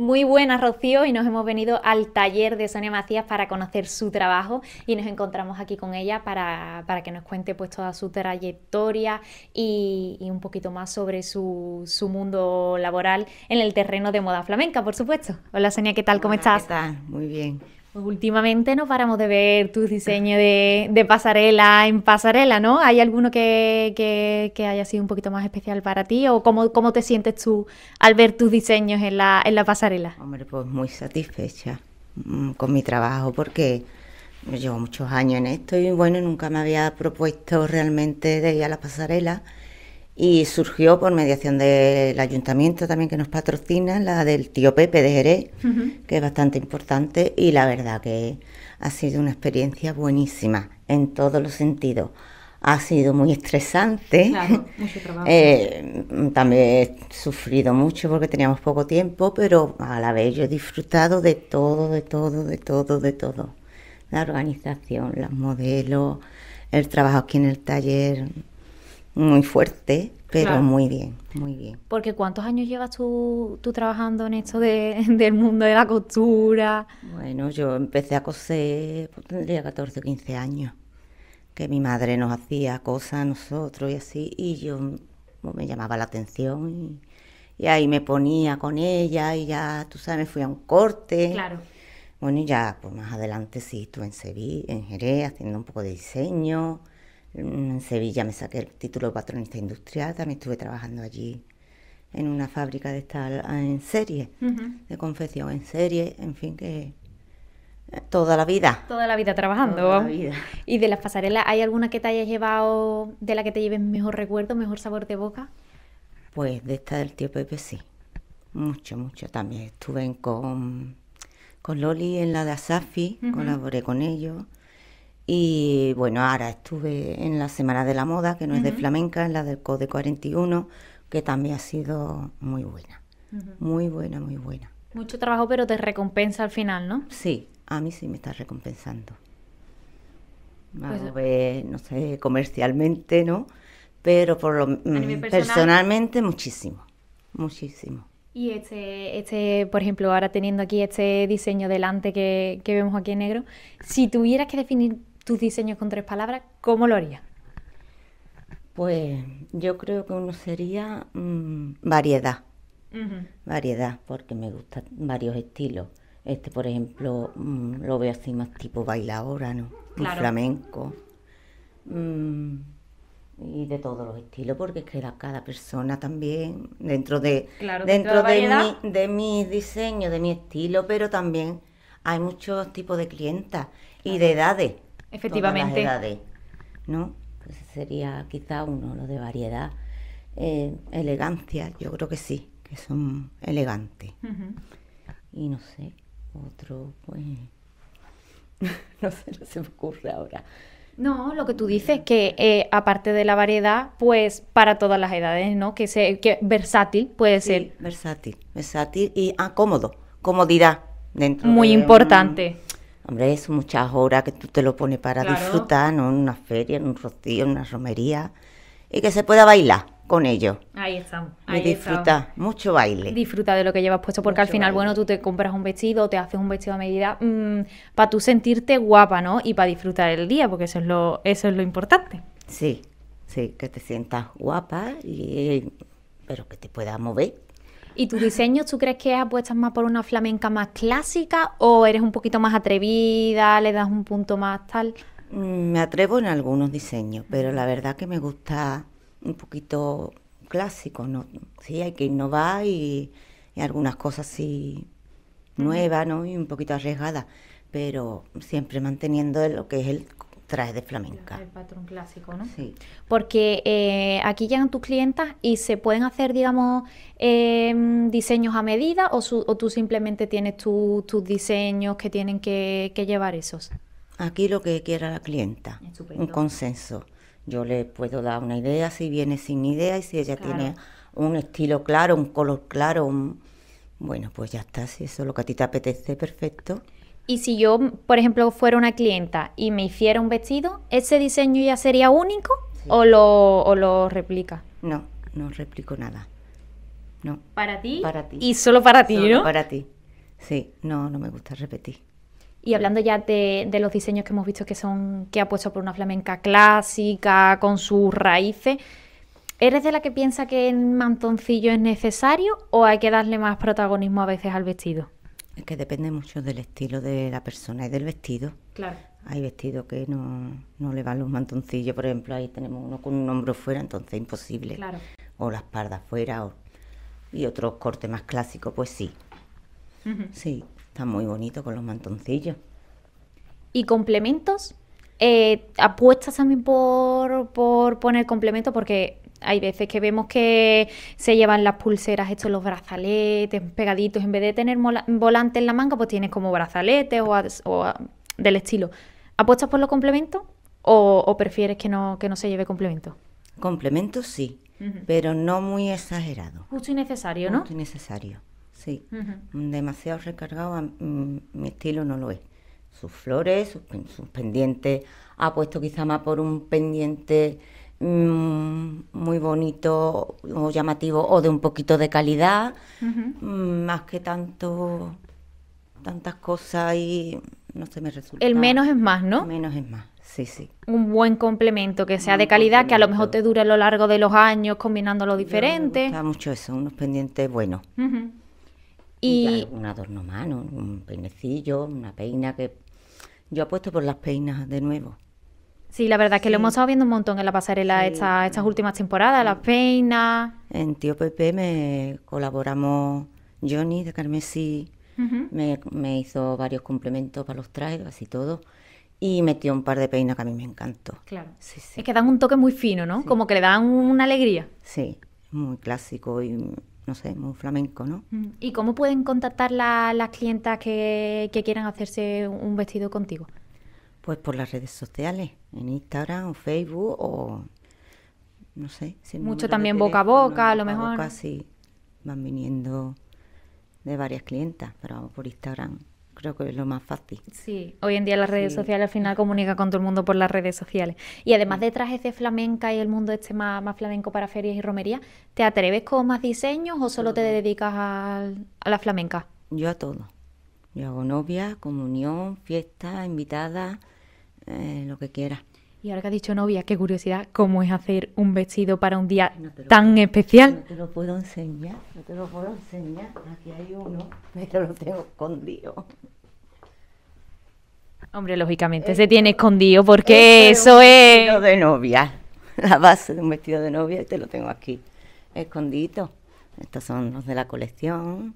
Muy buenas, Rocío, y nos hemos venido al taller de Sonia Macías para conocer su trabajo y nos encontramos aquí con ella para, para que nos cuente pues toda su trayectoria y, un poquito más sobre su, su, mundo laboral en el terreno de moda flamenca, por supuesto. Hola, Sonia, ¿qué tal? ¿Cómo estás? ¿qué Muy bien. Pues últimamente no paramos de ver tus diseños de, de, pasarela en pasarela, ¿no? ¿Hay alguno que, haya sido un poquito más especial para ti? ¿O cómo, te sientes tú al ver tus diseños en la, en la pasarela? Hombre, pues muy satisfecha mm, con mi trabajo porque llevo muchos años en esto y bueno, nunca me había propuesto realmente de ir a la pasarela y surgió por mediación del ayuntamiento también que nos patrocina, la del tío Pepe de Jerez, que es bastante importante y la verdad que ha sido una experiencia buenísima en todos los sentidos. Ha sido muy estresante, eh, también he sufrido mucho porque teníamos poco tiempo, pero a la vez yo he disfrutado de todo, de todo, de todo, de todo. La organización, los modelos, el trabajo aquí en el taller, muy fuerte, pero muy bien, muy bien. Porque ¿cuántos años llevas tú, tú trabajando en esto del mundo de la costura? Bueno, yo empecé a coser, pues, tendría 14 o 15 años, que mi madre nos hacía cosas a nosotros y así, y yo pues, me llamaba la atención y, ahí me ponía con ella y ya, tú sabes, me fui a un corte. Claro. Bueno, y ya pues más adelante sí estuve en Sevilla, en Jerez, haciendo un poco de diseño en Sevilla me saqué el título de patronista industrial, también estuve trabajando allí en una fábrica de estar ah, en serie, de confección en serie, en fin, que eh, toda la vida. Toda la vida trabajando. Toda ¿Y de las pasarelas hay alguna que te haya llevado, de la que te lleves mejor recuerdo, mejor sabor de boca? Pues de esta del tío Pepe sí, mucho, mucho. También estuve con, Loli en la de Asafi, colaboré con ellos. Y bueno, ahora estuve en la Semana de la Moda, que no es de flamenca, en la del CODE 41, que también ha sido muy buena. Muy buena, muy buena. Mucho trabajo, pero te recompensa al final, ¿no? Sí, a mí sí me está recompensando. Pues, no sé, comercialmente, ¿no? Pero por lo, personalmente muchísimo, muchísimo. Y este, este, por ejemplo, ahora teniendo aquí este diseño delante que, que vemos aquí en negro, si tuvieras que definir tus diseños con tres palabras, ¿cómo lo harías? Pues yo creo que uno sería mm, variedad. Variedad, porque me gustan varios estilos. Este, por ejemplo, mm, lo veo así más tipo bailadora, ¿no? Y flamenco. Mm, y de todos los estilos, porque es que cada persona también, dentro de dentro de, mi, de diseño, de mi estilo, pero también hay muchos tipos de clientas y de edades. Efectivamente. ¿no? Pues sería quizá uno lo de variedad. Eh, elegancia, yo creo que sí, que son elegantes. Y no sé, otro, pues. no sé, no se me ocurre ahora. No, lo que tú dices que eh, aparte de la variedad, pues para todas las edades, ¿no? Que se versátil puede sí, ser. Versátil, versátil y ah, cómodo, comodidad dentro. Muy importante. Hombre, es muchas horas que tú te lo pones para disfrutar, ¿no? En una feria, en un rocío, en una romería. Y que se pueda bailar con ello. Ahí estamos. y disfruta, mucho baile. Disfruta de lo que llevas puesto, porque al final, bueno, tú te compras un vestido, te haces un vestido a medida mm, para tú sentirte guapa, ¿no? Y para disfrutar el día, porque eso es lo, eso es lo importante. Sí, sí, que te sientas guapa, y, pero que te puedas mover ¿Y tu diseño, tú crees que apuestas más por una flamenca más clásica o eres un poquito más atrevida, le das un punto más tal? Mm, me atrevo en algunos diseños, pero la verdad que me gusta un poquito clásico, ¿no? Sí, hay que innovar y, algunas cosas así nuevas, ¿no? Y un poquito arriesgadas, pero siempre manteniendo lo que es el trajes de flamenca. El patrón clásico, ¿no? Sí. Porque eh, aquí llegan tus clientas y se pueden hacer, digamos, em, diseños a medida o, tú simplemente tienes tus diseños que tienen que, llevar esos. Aquí lo que quiera la clienta, un consenso. Yo le puedo dar una idea si viene sin idea y si ella tiene un estilo claro, un color claro, bueno, pues ya está, si eso es lo que a ti te apetece, perfecto. Y si yo, por ejemplo, fuera una clienta y me hiciera un vestido, ¿ese diseño ya sería único o, lo, o lo replica? No, no replico nada. No. ¿Para ti? Para ti. Y solo para ti, solo ¿no? Para ti. Sí, no, no me gusta repetir. Y hablando ya de, los diseños que hemos visto que son, que ha puesto por una flamenca clásica, con sus raíces, ¿eres de la que piensa que el mantoncillo es necesario o hay que darle más protagonismo a veces al vestido? Es que depende mucho del estilo de la persona y del vestido. Claro. Hay vestidos que no, le van los mantoncillos, por ejemplo, ahí tenemos uno con un hombro fuera, entonces imposible. Claro. O la espalda fuera, y otro corte más clásico, pues sí. Sí, está muy bonito con los mantoncillos. ¿Y complementos? Eh, ¿Apuestas también por, por poner complementos? Porque hay veces que vemos que se llevan las pulseras, estos los brazaletes pegaditos, en vez de tener volante en la manga, pues tienes como brazaletes o, del estilo. ¿Apuestas por los complementos o, prefieres que no, que no se lleve complemento? Complementos sí, pero no muy exagerado. Justo y necesario, ¿no? Justo y necesario, sí. Demasiado recargado, mi estilo no lo es. Sus flores, sus, sus pendientes, apuesto quizá más por un pendiente Mm, muy bonito o llamativo o de un poquito de calidad, mm, más que tanto tantas cosas y no se me resulta. El menos es más, ¿no? Menos es más. Sí, sí. Un buen complemento que sea de calidad, que a lo mejor te dure a lo largo de los años combinando lo diferente. Me mucho eso, unos pendientes buenos. Y, un adorno mano, un peinecillo, una peina que yo apuesto por las peinas de nuevo. Sí, la verdad es que lo hemos estado viendo un montón en la pasarela estas últimas temporadas, las peinas. En Tío Pepe me colaboramos Johnny de Carmesí, me, hizo varios complementos para los trajes, y todo. Y metió un par de peinas que a mí me encantó. Claro. Sí, es que dan un toque muy fino, ¿no? Como que le dan una alegría. Sí, muy clásico y no sé, muy flamenco, ¿no? ¿Y cómo pueden contactar las clientas que quieran hacerse un vestido contigo? Pues por las redes sociales, en Instagram, o Facebook o no sé. Mucho también boca a boca, a lo mejor. Casi van viniendo de varias clientas, pero por Instagram. Creo que es lo más fácil. Sí, hoy en día las redes sociales al final comunica con todo el mundo por las redes sociales. Y además de trajes de flamenca y el mundo este más, más flamenco para ferias y romerías, ¿te atreves con más diseños o solo te dedicas a, a la flamenca? Yo a todo. Yo hago novia, comunión, fiesta, invitada, eh, lo que quiera. Y ahora que has dicho novia, qué curiosidad, ¿cómo es hacer un vestido para un día tan especial? No te lo puedo enseñar, no te lo puedo enseñar. Aquí hay uno, pero lo tengo escondido. Hombre, lógicamente eh, se tiene eh, escondido porque eso es... Un vestido de novia, la base de un vestido de novia, te lo tengo aquí, escondido. Estos son los de la colección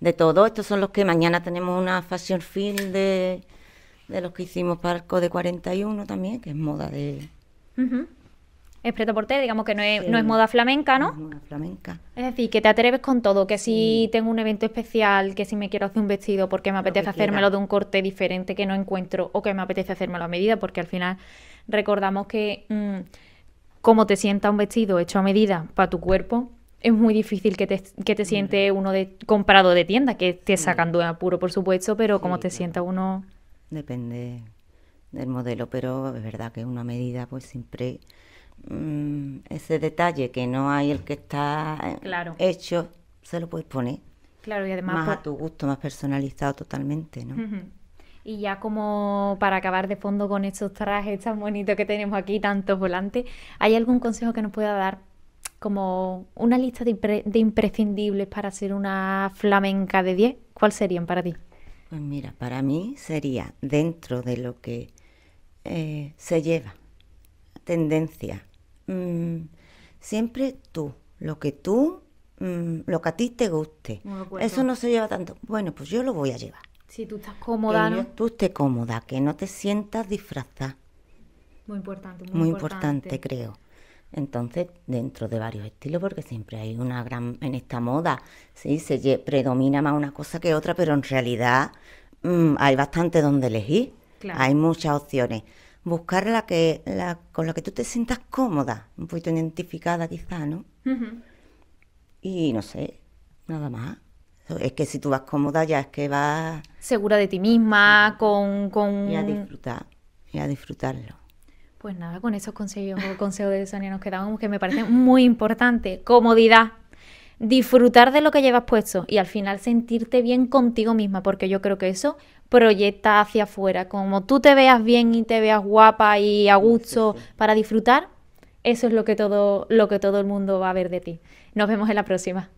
de todo. Estos son los que mañana tenemos una fashion film de, los que hicimos Parco de 41 también, que es moda de... Es preto por té, digamos que no es, no es moda flamenca, ¿no? no es moda flamenca. Es decir, que te atreves con todo, que si tengo un evento especial, que si me quiero hacer un vestido porque me apetece hacérmelo de un corte diferente que no encuentro o que me apetece hacérmelo a medida, porque al final recordamos que cómo mm, como te sienta un vestido hecho a medida para tu cuerpo, es muy difícil que te, que mm. siente uno de comprado de tienda, que te mm. sacando de apuro, por supuesto, pero como te sienta uno... Depende del modelo, pero es verdad que una medida pues siempre mm, ese detalle que no hay el que está eh, hecho, se lo puedes poner. Claro, y además... Más a tu gusto, más personalizado totalmente, ¿no? Y ya como para acabar de fondo con estos trajes tan bonitos que tenemos aquí, tantos volantes, ¿hay algún consejo que nos pueda dar como una lista de, imprescindibles para ser una flamenca de 10, ¿cuál serían para ti? Pues mira, para mí sería dentro de lo que eh, se lleva, tendencia, mm, siempre tú, lo que tú, mm, lo que a ti te guste. Eso no se lleva tanto. Bueno, pues yo lo voy a llevar. Si tú estás cómoda, que ¿no? Tú estés cómoda, que no te sientas disfrazada. Muy importante, muy, importante, creo. Entonces, dentro de varios estilos, porque siempre hay una gran, en esta moda, sí, se predomina más una cosa que otra, pero en realidad mm, hay bastante donde elegir. Hay muchas opciones. Buscar la que, la, con la que tú te sientas cómoda, un poquito identificada quizá, ¿no? Y no sé, nada más. Es que si tú vas cómoda ya es que vas... Segura de ti misma, con... con... Y a disfrutar, y a disfrutarlo. Pues nada, con esos consejos, consejo de Sonia nos quedamos, que me parece muy importante. Comodidad. Disfrutar de lo que llevas puesto y al final sentirte bien contigo misma, porque yo creo que eso proyecta hacia afuera. Como tú te veas bien y te veas guapa y a gusto para disfrutar, eso es lo que todo, lo que todo el mundo va a ver de ti. Nos vemos en la próxima.